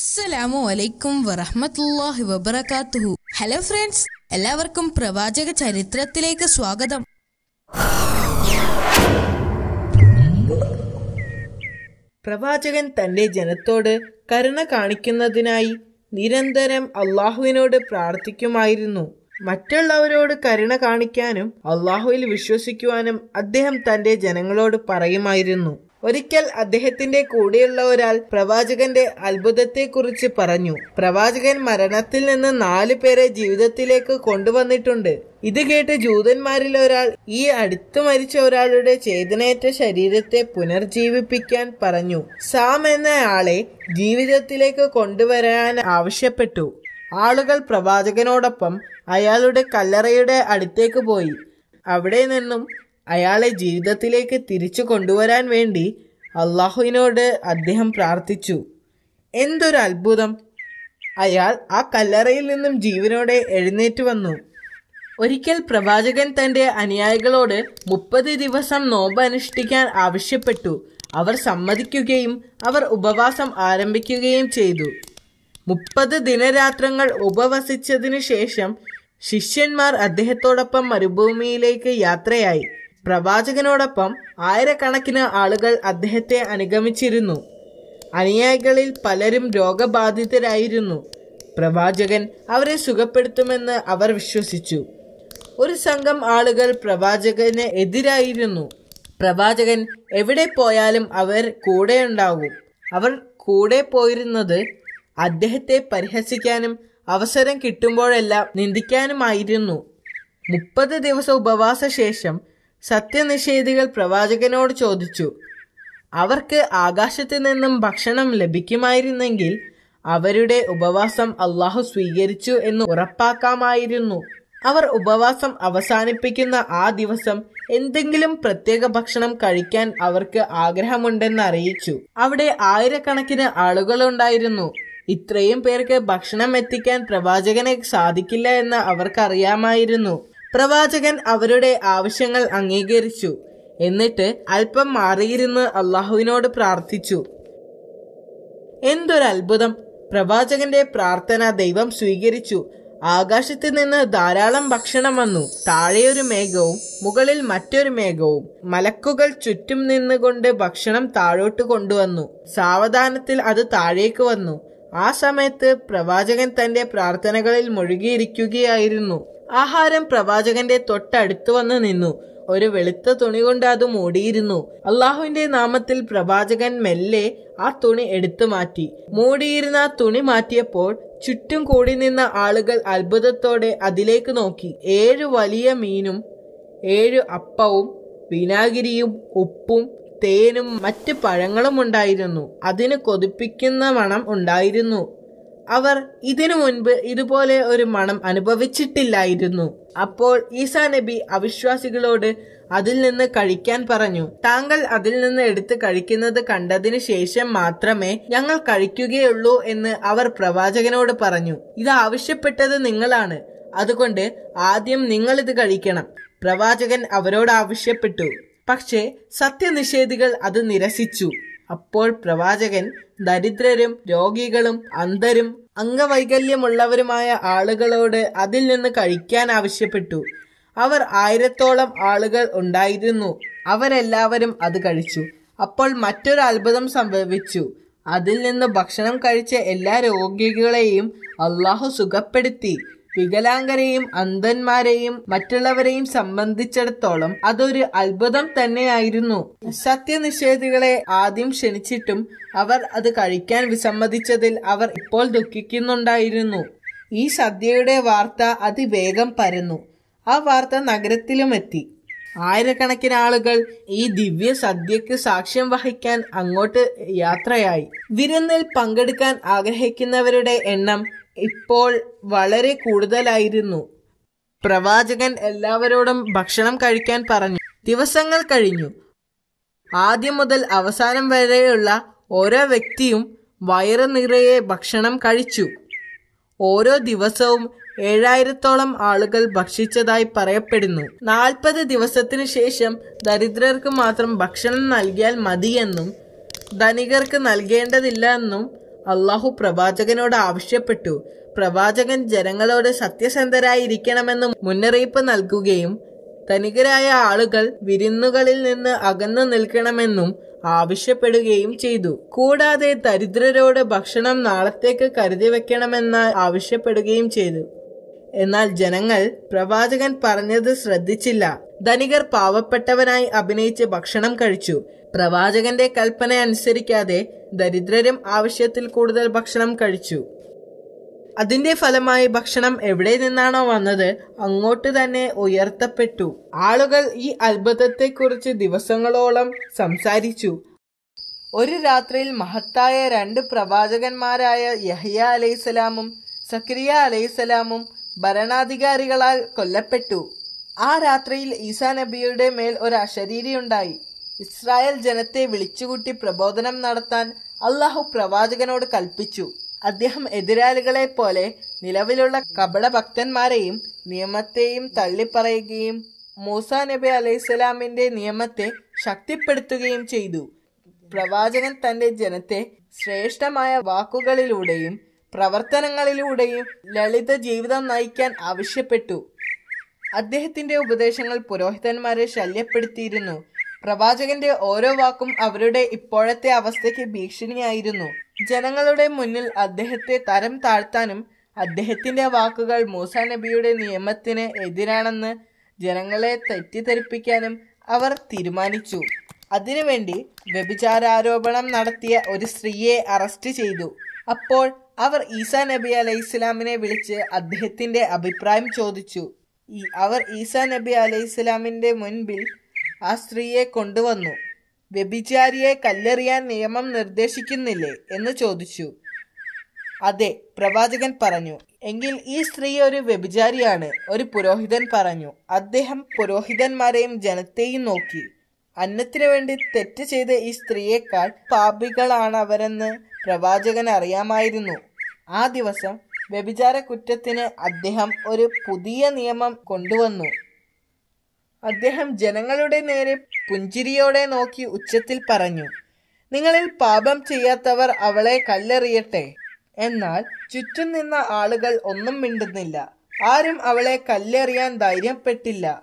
അസ്സലാമു അലൈക്കും വറഹമത്തല്ലാഹി വബറകാത്തുഹു ഹലോ ഫ്രണ്ട്സ് എല്ലാവർക്കും പ്രവാചക ചരിത്രത്തിലേക്ക് സ്വാഗതം പ്രവാചകൻ തന്റെ ജനത്തോട് കരുണ കാണിക്കുന്നതിനായി നിരന്തരം അള്ളാഹുവിനോട് പ്രാർത്ഥിക്കുമായിരുന്നു മറ്റുള്ളവരോട് കരുണ കാണിക്കാനും അള്ളാഹുവിൽ വിശ്വസിക്കുവാനും അദ്ദേഹം തന്റെ ജനങ്ങളോട് പറയുമായിരുന്നു ഒരിക്കൽ അദ്ദേഹത്തിന്റെ കൂടെയുള്ള ഒരാൾ പ്രവാചകന്റെ കുറിച്ച് പറഞ്ഞു പ്രവാചകൻ മരണത്തിൽ നിന്ന് നാലു പേരെ ജീവിതത്തിലേക്ക് കൊണ്ടുവന്നിട്ടുണ്ട് ഇത് കേട്ട് ജൂതന്മാരിൽ ഒരാൾ ഈ അടുത്തു മരിച്ച ഒരാളുടെ ചേതനയേറ്റ ശരീരത്തെ പുനർജീവിപ്പിക്കാൻ പറഞ്ഞു സാം എന്നയാളെ ജീവിതത്തിലേക്ക് കൊണ്ടുവരാൻ ആവശ്യപ്പെട്ടു ആളുകൾ പ്രവാചകനോടൊപ്പം അയാളുടെ കല്ലറയുടെ അടുത്തേക്ക് പോയി അവിടെ നിന്നും അയാളെ ജീവിതത്തിലേക്ക് തിരിച്ചു കൊണ്ടുവരാൻ വേണ്ടി അള്ളാഹുവിനോട് അദ്ദേഹം പ്രാർത്ഥിച്ചു എന്തൊരു അത്ഭുതം അയാൾ ആ കല്ലറയിൽ നിന്നും ജീവനോടെ എഴുന്നേറ്റ് വന്നു ഒരിക്കൽ പ്രവാചകൻ തൻ്റെ അനുയായികളോട് മുപ്പത് ദിവസം നോമ്പ് അനുഷ്ഠിക്കാൻ ആവശ്യപ്പെട്ടു അവർ സമ്മതിക്കുകയും അവർ ഉപവാസം ആരംഭിക്കുകയും ചെയ്തു മുപ്പത് ദിനരാത്രങ്ങൾ ഉപവസിച്ചതിനു ശേഷം ശിഷ്യന്മാർ അദ്ദേഹത്തോടൊപ്പം മരുഭൂമിയിലേക്ക് യാത്രയായി പ്രവാചകനോടൊപ്പം ആയിരക്കണക്കിന് ആളുകൾ അദ്ദേഹത്തെ അനുഗമിച്ചിരുന്നു അനുയായികളിൽ പലരും രോഗബാധിതരായിരുന്നു പ്രവാചകൻ അവരെ സുഖപ്പെടുത്തുമെന്ന് അവർ വിശ്വസിച്ചു ഒരു സംഘം ആളുകൾ പ്രവാചകന് എതിരായിരുന്നു പ്രവാചകൻ എവിടെ പോയാലും അവർ കൂടെയുണ്ടാവും അവർ കൂടെ പോയിരുന്നത് അദ്ദേഹത്തെ പരിഹസിക്കാനും അവസരം കിട്ടുമ്പോഴെല്ലാം നിന്ദിക്കാനുമായിരുന്നു മുപ്പത് ദിവസ ഉപവാസ ശേഷം സത്യനിഷേധികൾ പ്രവാചകനോട് ചോദിച്ചു അവർക്ക് ആകാശത്ത് നിന്നും ഭക്ഷണം ലഭിക്കുമായിരുന്നെങ്കിൽ അവരുടെ ഉപവാസം അള്ളാഹു സ്വീകരിച്ചു എന്ന് ഉറപ്പാക്കാമായിരുന്നു അവർ ഉപവാസം അവസാനിപ്പിക്കുന്ന ആ ദിവസം എന്തെങ്കിലും പ്രത്യേക ഭക്ഷണം കഴിക്കാൻ അവർക്ക് ആഗ്രഹമുണ്ടെന്ന് അറിയിച്ചു അവിടെ ആയിരക്കണക്കിന് ആളുകളുണ്ടായിരുന്നു ഇത്രയും പേർക്ക് ഭക്ഷണം എത്തിക്കാൻ പ്രവാചകനെ സാധിക്കില്ല എന്ന് അവർക്കറിയാമായിരുന്നു പ്രവാചകൻ അവരുടെ ആവശ്യങ്ങൾ അംഗീകരിച്ചു എന്നിട്ട് അല്പം മാറിയിരുന്ന് അള്ളാഹുവിനോട് പ്രാർത്ഥിച്ചു എന്തൊരു അത്ഭുതം പ്രവാചകന്റെ പ്രാർത്ഥന ദൈവം സ്വീകരിച്ചു ആകാശത്ത് നിന്ന് ധാരാളം ഭക്ഷണം വന്നു താഴെയൊരു മേഘവും മുകളിൽ മറ്റൊരു മേഘവും മലക്കുകൾ ചുറ്റും നിന്നുകൊണ്ട് ഭക്ഷണം താഴോട്ട് കൊണ്ടുവന്നു സാവധാനത്തിൽ അത് താഴേക്ക് വന്നു ആ സമയത്ത് പ്രവാചകൻ തന്റെ പ്രാർത്ഥനകളിൽ മുഴുകിയിരിക്കുകയായിരുന്നു ആഹാരം പ്രവാചകന്റെ തൊട്ടടുത്ത് വന്ന് നിന്നു ഒരു വെളുത്ത തുണി കൊണ്ട് അത് മൂടിയിരുന്നു അള്ളാഹുവിന്റെ നാമത്തിൽ പ്രവാചകൻ മെല്ലെ ആ തുണി എടുത്തു മാറ്റി മൂടിയിരുന്ന തുണി മാറ്റിയപ്പോൾ ചുറ്റും കൂടി നിന്ന ആളുകൾ അത്ഭുതത്തോടെ അതിലേക്ക് നോക്കി ഏഴു വലിയ മീനും ഏഴു അപ്പവും വിനാഗിരിയും ഉപ്പും തേനും മറ്റ് പഴങ്ങളും ഉണ്ടായിരുന്നു അതിന് കൊതിപ്പിക്കുന്ന മണം ഉണ്ടായിരുന്നു അവർ ഇതിനു മുൻപ് ഇതുപോലെ ഒരു മണം അനുഭവിച്ചിട്ടില്ലായിരുന്നു അപ്പോൾ ഈസാ നബി അവിശ്വാസികളോട് അതിൽ നിന്ന് കഴിക്കാൻ പറഞ്ഞു താങ്കൾ അതിൽ നിന്ന് എടുത്ത് കഴിക്കുന്നത് കണ്ടതിന് ശേഷം മാത്രമേ ഞങ്ങൾ കഴിക്കുകയുള്ളൂ എന്ന് അവർ പ്രവാചകനോട് പറഞ്ഞു ഇത് ആവശ്യപ്പെട്ടത് നിങ്ങളാണ് അതുകൊണ്ട് ആദ്യം നിങ്ങൾ ഇത് കഴിക്കണം പ്രവാചകൻ അവരോട് ആവശ്യപ്പെട്ടു പക്ഷേ സത്യനിഷേധികൾ അത് നിരസിച്ചു അപ്പോൾ പ്രവാചകൻ ദരിദ്രരും രോഗികളും അന്ധരും അംഗവൈകല്യമുള്ളവരുമായ ആളുകളോട് അതിൽ നിന്ന് കഴിക്കാൻ ആവശ്യപ്പെട്ടു അവർ ആയിരത്തോളം ആളുകൾ ഉണ്ടായിരുന്നു അവരെല്ലാവരും അത് കഴിച്ചു അപ്പോൾ മറ്റൊരു അത്ഭുതം സംഭവിച്ചു അതിൽ നിന്ന് ഭക്ഷണം കഴിച്ച എല്ലാ രോഗികളെയും അള്ളാഹു സുഖപ്പെടുത്തി വികലാംഗരെയും അന്ധന്മാരെയും മറ്റുള്ളവരെയും സംബന്ധിച്ചിടത്തോളം അതൊരു അത്ഭുതം തന്നെയായിരുന്നു സത്യനിഷേധികളെ ആദ്യം ക്ഷണിച്ചിട്ടും അവർ അത് കഴിക്കാൻ വിസമ്മതിച്ചതിൽ അവർ ഇപ്പോൾ ദുഃഖിക്കുന്നുണ്ടായിരുന്നു ഈ സദ്യയുടെ വാർത്ത അതിവേഗം പരന്നു ആ വാർത്ത എത്തി ആയിരക്കണക്കിന് ആളുകൾ ഈ ദിവ്യ സദ്യക്ക് സാക്ഷ്യം വഹിക്കാൻ അങ്ങോട്ട് യാത്രയായി വിരുന്നിൽ പങ്കെടുക്കാൻ ആഗ്രഹിക്കുന്നവരുടെ എണ്ണം ഇപ്പോൾ വളരെ കൂടുതലായിരുന്നു പ്രവാചകൻ എല്ലാവരോടും ഭക്ഷണം കഴിക്കാൻ പറഞ്ഞു ദിവസങ്ങൾ കഴിഞ്ഞു ആദ്യം മുതൽ അവസാനം വരെയുള്ള ഓരോ വ്യക്തിയും വയറ് നിറയെ ഭക്ഷണം കഴിച്ചു ഓരോ ദിവസവും ഏഴായിരത്തോളം ആളുകൾ ഭക്ഷിച്ചതായി പറയപ്പെടുന്നു നാൽപ്പത് ദിവസത്തിനു ശേഷം ദരിദ്രർക്ക് മാത്രം ഭക്ഷണം നൽകിയാൽ മതിയെന്നും ധനികർക്ക് നൽകേണ്ടതില്ല എന്നും അള്ളാഹു പ്രവാചകനോട് ആവശ്യപ്പെട്ടു പ്രവാചകൻ ജനങ്ങളോട് സത്യസന്ധരായിരിക്കണമെന്ന് മുന്നറിയിപ്പ് നൽകുകയും ധനികരായ ആളുകൾ വിരുന്നുകളിൽ നിന്ന് അകന്നു നിൽക്കണമെന്നും ആവശ്യപ്പെടുകയും ചെയ്തു കൂടാതെ ദരിദ്രരോട് ഭക്ഷണം നാളത്തേക്ക് കരുതി വെക്കണമെന്ന് ആവശ്യപ്പെടുകയും ചെയ്തു എന്നാൽ ജനങ്ങൾ പ്രവാചകൻ പറഞ്ഞത് ശ്രദ്ധിച്ചില്ല ധനികർ പാവപ്പെട്ടവനായി അഭിനയിച്ച് ഭക്ഷണം കഴിച്ചു പ്രവാചകന്റെ കൽപ്പന അനുസരിക്കാതെ ദരിദ്രരും ആവശ്യത്തിൽ കൂടുതൽ ഭക്ഷണം കഴിച്ചു അതിന്റെ ഫലമായി ഭക്ഷണം എവിടെ നിന്നാണോ വന്നത് അങ്ങോട്ട് തന്നെ ഉയർത്തപ്പെട്ടു ആളുകൾ ഈ അത്ഭുതത്തെക്കുറിച്ച് ദിവസങ്ങളോളം സംസാരിച്ചു ഒരു രാത്രിയിൽ മഹത്തായ രണ്ട് പ്രവാചകന്മാരായ യഹിയ അലൈസലാമും സക്രിയ അലൈസലാമും ഭരണാധികാരികളാൽ കൊല്ലപ്പെട്ടു ആ രാത്രിയിൽ ഈസാ നബിയുടെ മേൽ ഒരു അശരീരി ഉണ്ടായി ഇസ്രായേൽ ജനത്തെ വിളിച്ചുകൂട്ടി പ്രബോധനം നടത്താൻ അള്ളാഹു പ്രവാചകനോട് കൽപ്പിച്ചു അദ്ദേഹം എതിരാളികളെ പോലെ നിലവിലുള്ള കപടഭക്തന്മാരെയും നിയമത്തെയും തള്ളിപ്പറയുകയും മൂസ നബി അലൈഹിസ്സലാമിന്റെ നിയമത്തെ ശക്തിപ്പെടുത്തുകയും ചെയ്തു പ്രവാചകൻ തന്റെ ജനത്തെ ശ്രേഷ്ഠമായ വാക്കുകളിലൂടെയും പ്രവർത്തനങ്ങളിലൂടെയും ലളിത ജീവിതം നയിക്കാൻ ആവശ്യപ്പെട്ടു അദ്ദേഹത്തിന്റെ ഉപദേശങ്ങൾ പുരോഹിതന്മാരെ ശല്യപ്പെടുത്തിയിരുന്നു പ്രവാചകന്റെ ഓരോ വാക്കും അവരുടെ ഇപ്പോഴത്തെ അവസ്ഥയ്ക്ക് ഭീഷണിയായിരുന്നു ജനങ്ങളുടെ മുന്നിൽ അദ്ദേഹത്തെ തരം താഴ്ത്താനും അദ്ദേഹത്തിന്റെ വാക്കുകൾ മൂസ നബിയുടെ നിയമത്തിന് എതിരാണെന്ന് ജനങ്ങളെ തെറ്റിദ്ധരിപ്പിക്കാനും അവർ തീരുമാനിച്ചു അതിനുവേണ്ടി വ്യഭിചാരാരോപണം നടത്തിയ ഒരു സ്ത്രീയെ അറസ്റ്റ് ചെയ്തു അപ്പോൾ അവർ ഈസാ നബി അലൈഹി ഇസ്ലാമിനെ വിളിച്ച് അദ്ദേഹത്തിന്റെ അഭിപ്രായം ചോദിച്ചു അവർ ഈസാ നബി അലൈഹി ഇസ്ലാമിന്റെ മുൻപിൽ ആ സ്ത്രീയെ കൊണ്ടുവന്നു വ്യഭിചാരിയെ കല്ലെറിയാൻ നിയമം നിർദ്ദേശിക്കുന്നില്ലേ എന്ന് ചോദിച്ചു അതെ പ്രവാചകൻ പറഞ്ഞു എങ്കിൽ ഈ സ്ത്രീ ഒരു വ്യഭിചാരിയാണ് ഒരു പുരോഹിതൻ പറഞ്ഞു അദ്ദേഹം പുരോഹിതന്മാരെയും ജനത്തെയും നോക്കി അന്നത്തിനു വേണ്ടി തെറ്റ് ചെയ്ത ഈ സ്ത്രീയേക്കാൾ പാപികളാണ് അവരെന്ന് പ്രവാചകൻ അറിയാമായിരുന്നു ആ ദിവസം വ്യഭിചാര കുറ്റത്തിന് അദ്ദേഹം ഒരു പുതിയ നിയമം കൊണ്ടുവന്നു അദ്ദേഹം ജനങ്ങളുടെ നേരെ പുഞ്ചിരിയോടെ നോക്കി ഉച്ചത്തിൽ പറഞ്ഞു നിങ്ങളിൽ പാപം ചെയ്യാത്തവർ അവളെ കല്ലെറിയട്ടെ എന്നാൽ ചുറ്റും നിന്ന ആളുകൾ ഒന്നും മിണ്ടുന്നില്ല ആരും അവളെ കല്ലെറിയാൻ ധൈര്യപ്പെട്ടില്ല